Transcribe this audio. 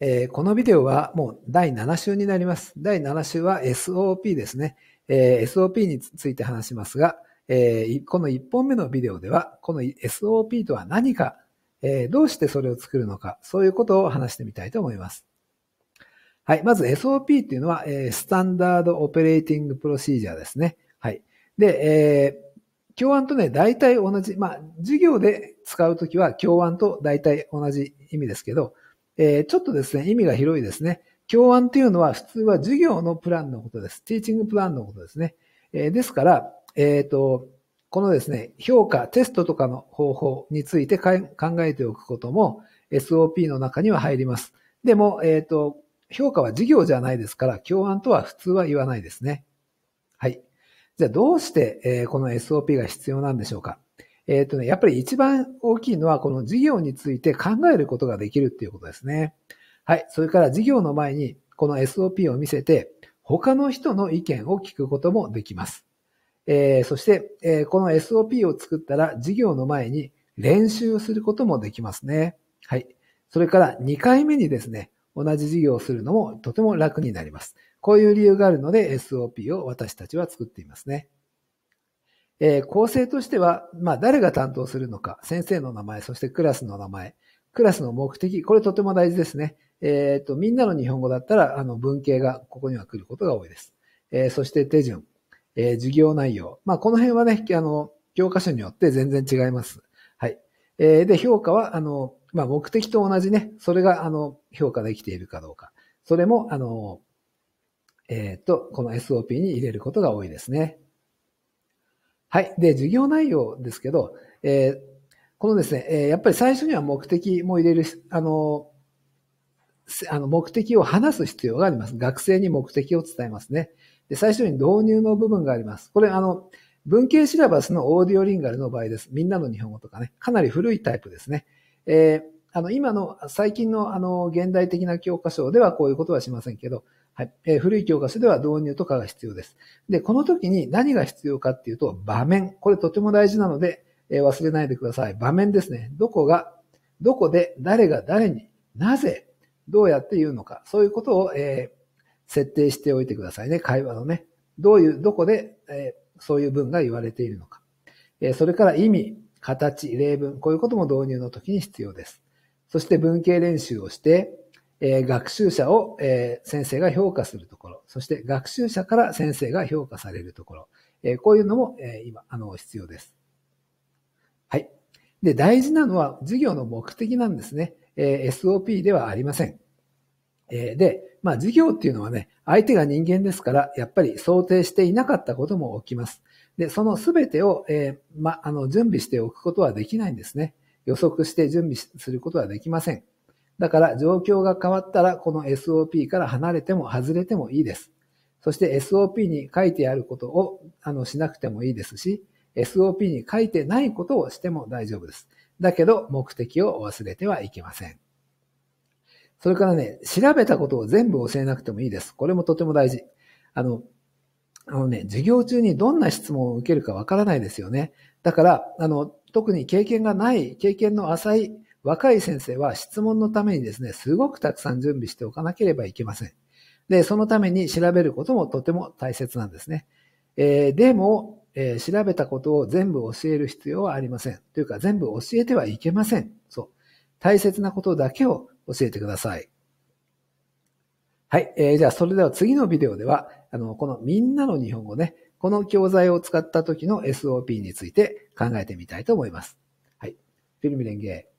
えー、このビデオはもう第7週になります。第7週は SOP ですね。えー、SOP について話しますが、えー、この1本目のビデオでは、この SOP とは何か、えどうしてそれを作るのか、そういうことを話してみたいと思います。はい。まず SOP っていうのは、えスタンダードオペレーティングプロシージャーですね。はい。で、え教案とね、大体同じ、まあ、授業で使うときは教案と大体同じ意味ですけど、えー、ちょっとですね、意味が広いですね。教案というのは普通は授業のプランのことです。ティーチングプランのことですね。えー、ですから、えっ、ー、と、このですね、評価、テストとかの方法について考えておくことも SOP の中には入ります。でも、えっ、と、評価は授業じゃないですから、教案とは普通は言わないですね。はい。じゃあどうして、えこの SOP が必要なんでしょうか。えっ、ー、とね、やっぱり一番大きいのは、この事業について考えることができるっていうことですね。はい。それから事業の前に、この SOP を見せて、他の人の意見を聞くこともできます。えー、そして、えー、この SOP を作ったら、事業の前に練習をすることもできますね。はい。それから2回目にですね、同じ事業をするのもとても楽になります。こういう理由があるので SOP を私たちは作っていますね。えー、構成としては、まあ、誰が担当するのか、先生の名前、そしてクラスの名前、クラスの目的、これとても大事ですね。えっ、ー、と、みんなの日本語だったら、あの、文系がここには来ることが多いです。えー、そして手順、えー、授業内容。まあ、この辺はね、あの、教科書によって全然違います。はい。えー、で、評価は、あの、まあ、目的と同じね、それが、あの、評価できているかどうか。それも、あの、えっ、ー、と、この SOP に入れることが多いですね。はい。で、授業内容ですけど、えー、このですね、えー、やっぱり最初には目的も入れる、あの、あの目的を話す必要があります。学生に目的を伝えますね。で、最初に導入の部分があります。これ、あの、文系シラバスのオーディオリンガルの場合です。みんなの日本語とかね、かなり古いタイプですね。えーあの、今の、最近の、あの、現代的な教科書ではこういうことはしませんけど、はい。えー、古い教科書では導入とかが必要です。で、この時に何が必要かっていうと、場面。これとても大事なので、えー、忘れないでください。場面ですね。どこが、どこで、誰が誰に、なぜ、どうやって言うのか。そういうことを、えー、設定しておいてくださいね。会話のね。どういう、どこで、えそういう文が言われているのか。えそれから意味、形、例文。こういうことも導入の時に必要です。そして文系練習をして、えー、学習者を、えー、先生が評価するところ、そして学習者から先生が評価されるところ、えー、こういうのも、えー、今、あの、必要です。はい。で、大事なのは授業の目的なんですね。えー、SOP ではありません。えー、で、まあ、授業っていうのはね、相手が人間ですから、やっぱり想定していなかったことも起きます。で、その全てを、えー、ま、あの、準備しておくことはできないんですね。予測して準備することはできません。だから状況が変わったらこの SOP から離れても外れてもいいです。そして SOP に書いてあることをあのしなくてもいいですし、SOP に書いてないことをしても大丈夫です。だけど目的を忘れてはいけません。それからね、調べたことを全部教えなくてもいいです。これもとても大事。あの、あのね、授業中にどんな質問を受けるかわからないですよね。だから、あの、特に経験がない、経験の浅い若い先生は質問のためにですね、すごくたくさん準備しておかなければいけません。で、そのために調べることもとても大切なんですね。えー、でも、えー、調べたことを全部教える必要はありません。というか、全部教えてはいけません。そう。大切なことだけを教えてください。はい。えー、じゃあ、それでは次のビデオでは、あの、このみんなの日本語ね、この教材を使った時の SOP について考えてみたいと思います。はい。フィルム連携。